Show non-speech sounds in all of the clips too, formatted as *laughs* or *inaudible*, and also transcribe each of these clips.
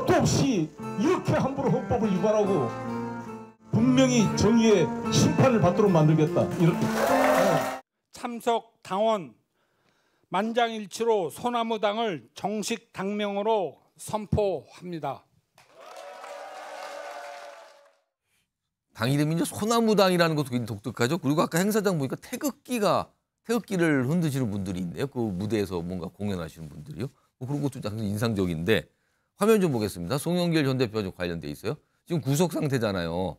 법도 없이 이렇게 함부로 헌법을 위반하고 분명히 정의의 심판을 받도록 만들겠다. 이렇게. 참석 당원 만장일치로 소나무당을 정식 당명으로 선포합니다. 당 이름이 소나무당이라는 것도 굉장히 독특하죠. 그리고 아까 행사장 보니까 태극기가 태극기를 흔드시는 분들이 있네요. 그 무대에서 뭔가 공연하시는 분들이요. 뭐 그런 것도 굉장히 인상적인데 화면 좀 보겠습니다. 송영길 전 대표 좀 관련돼 있어요. 지금 구속 상태잖아요.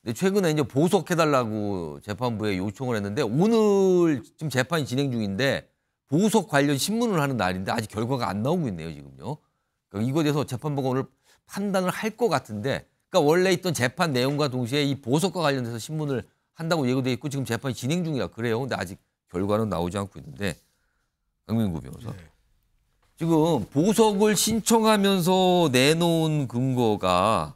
근데 최근에 이제 보석해달라고 재판부에 요청을 했는데 오늘 지금 재판이 진행 중인데 보석 관련 신문을 하는 날인데 아직 결과가 안 나오고 있네요 지금요. 그러니까 이거에 대해서 재판부가 오늘 판단을 할 것 같은데 그러니까 원래 있던 재판 내용과 동시에 이 보석과 관련돼서 신문을 한다고 예고돼 있고 지금 재판이 진행 중이라 그래요. 근데 아직 결과는 나오지 않고 있는데 강민구 변호사. 네. 지금 보석을 신청하면서 내놓은 근거가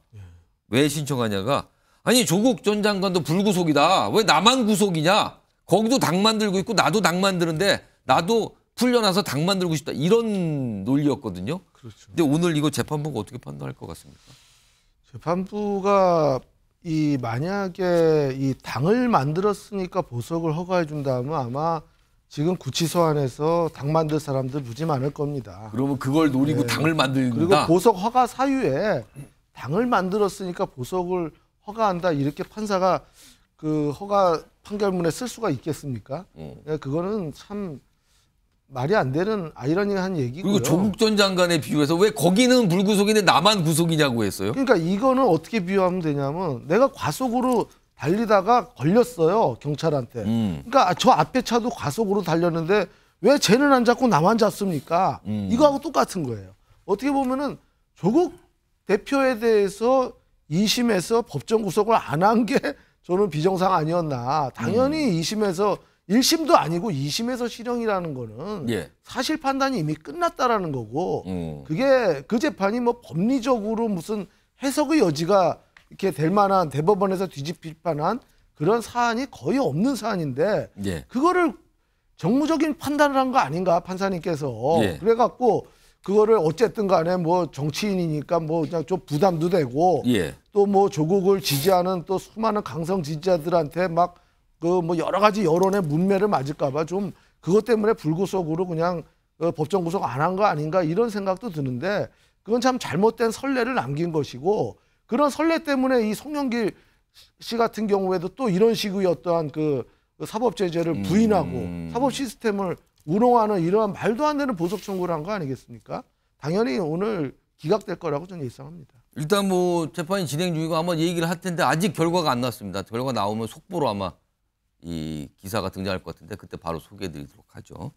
왜 신청하냐가 아니 조국 전 장관도 불구속이다. 왜 나만 구속이냐? 거기도 당 만들고 있고 나도 당 만드는데 나도 풀려나서 당 만들고 싶다. 이런 논리였거든요. 그렇죠. 근데 오늘 이거 재판부가 어떻게 판단할 것 같습니까? 재판부가 이 만약에 이 당을 만들었으니까 보석을 허가해 준다면 아마 지금 구치소 안에서 당 만들 사람들 무지 많을 겁니다. 그러면 그걸 노리고 네. 당을 만들다. 그리고 보석 허가 사유에 당을 만들었으니까 보석을 허가한다 이렇게 판사가 그 허가 판결문에 쓸 수가 있겠습니까? 음. 그거는 참 말이 안 되는 아이러니한 얘기고요. 그리고 조국 전 장관에 비유해서 왜 거기는 불구속인데 나만 구속이냐고 했어요? 그러니까 이거는 어떻게 비유하면 되냐면 내가 과속으로 달리다가 걸렸어요 경찰한테. 음. 그러니까 저 앞에 차도 과속으로 달렸는데 왜 쟤는 안 잡고 나만 잡습니까? 음. 이거하고 똑같은 거예요. 어떻게 보면은 조국 대표에 대해서 2심에서 법정 구속을 안 한 게 *laughs* 저는 비정상 아니었나. 당연히 음. 2심에서 1심도 아니고 2심에서 실형이라는 거는 예. 사실 판단이 이미 끝났다라는 거고 음. 그게 그 재판이 뭐 법리적으로 무슨 해석의 여지가 이렇게 될 만한 대법원에서 뒤집힐 만한 그런 사안이 거의 없는 사안인데 예. 그거를 정무적인 판단을 한 거 아닌가 판사님께서 예. 그래갖고 그거를 어쨌든 간에 뭐 정치인이니까 뭐 그냥 좀 부담도 되고 예. 또뭐 조국을 지지하는 또 수많은 강성 지지자들한테 막 그 뭐 여러 가지 여론의 문매를 맞을까봐 좀 그것 때문에 불구속으로 그냥 어, 법정 구속 안 한 거 아닌가 이런 생각도 드는데 그건 참 잘못된 선례를 남긴 것이고 그런 설례 때문에 이 송영길 씨 같은 경우에도 또 이런 식의 어떠한 그 사법 제재를 음. 부인하고 음. 사법 시스템을 우롱하는 이러한 말도 안 되는 보석 청구를 한 거 아니겠습니까? 당연히 오늘 기각될 거라고 저는 예상합니다. 일단 뭐 재판이 진행 중이고 아마 얘기를 할 텐데 아직 결과가 안 났습니다. 결과 나오면 속보로 아마 이 기사가 등장할 것 같은데 그때 바로 소개해 드리도록 하죠.